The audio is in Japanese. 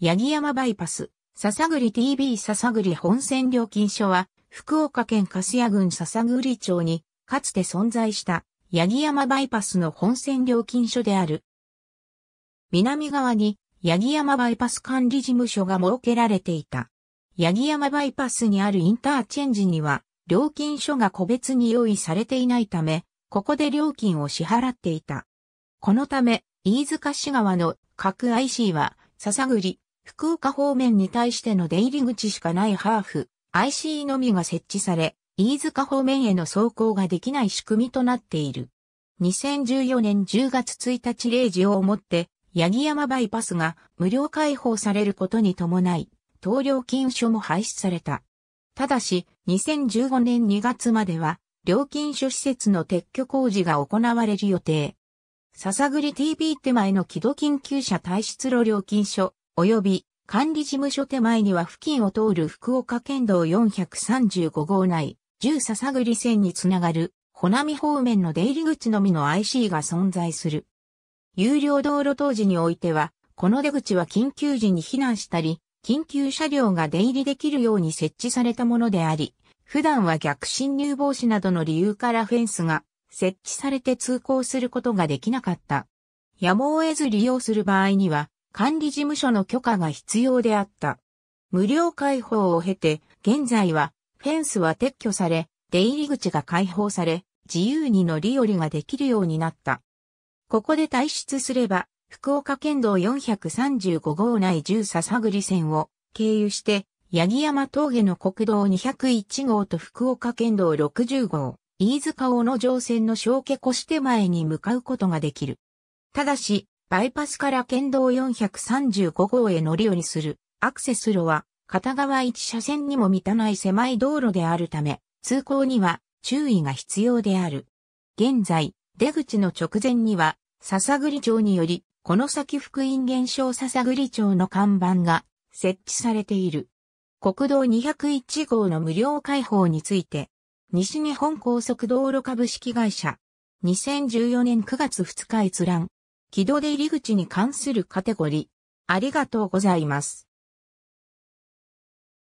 八木山バイパス、笹栗 TV 笹栗本線料金所は、福岡県粕屋郡笹栗町に、かつて存在した、八木山バイパスの本線料金所である。南側に、八木山バイパス管理事務所が設けられていた。八木山バイパスにあるインターチェンジには、料金所が個別に用意されていないため、ここで料金を支払っていた。このため、飯塚市側の各 IC は、笹栗、福岡方面に対しての出入り口しかないハーフ、IC のみが設置され、飯塚方面への走行ができない仕組みとなっている。2014年10月1日0時をもって、八木山バイパスが無料開放されることに伴い、当料金所も廃止された。ただし、2015年2月までは、料金所施設の撤去工事が行われる予定。ささぐり TV 手前の木戸緊急車退出路料金所、及び管理事務所手前には付近を通る福岡県道435号内、十笹栗線につながる、穂波方面の出入り口のみの IC が存在する。有料道路当時においては、この出口は緊急時に避難したり、緊急車両が出入りできるように設置されたものであり、普段は逆進入防止などの理由からフェンスが設置されて通行することができなかった。やむを得ず利用する場合には、管理事務所の許可が必要であった。無料開放を経て、現在は、フェンスは撤去され、出入り口が開放され、自由に乗り降りができるようになった。ここで退出すれば、福岡県道435号内10笹栗線を経由して、八木山峠の国道201号と福岡県道60号、飯塚尾の乗船の小家越手前に向かうことができる。ただし、バイパスから県道435号へ乗り降りするアクセス路は片側1車線にも満たない狭い道路であるため通行には注意が必要である。現在、出口の直前には笹栗町によりこの先福音現象笹栗町の看板が設置されている。国道201号の無料開放について、西日本高速道路株式会社、2014年9月2日閲覧。木戸で入り口に関するカテゴリー。ありがとうございます。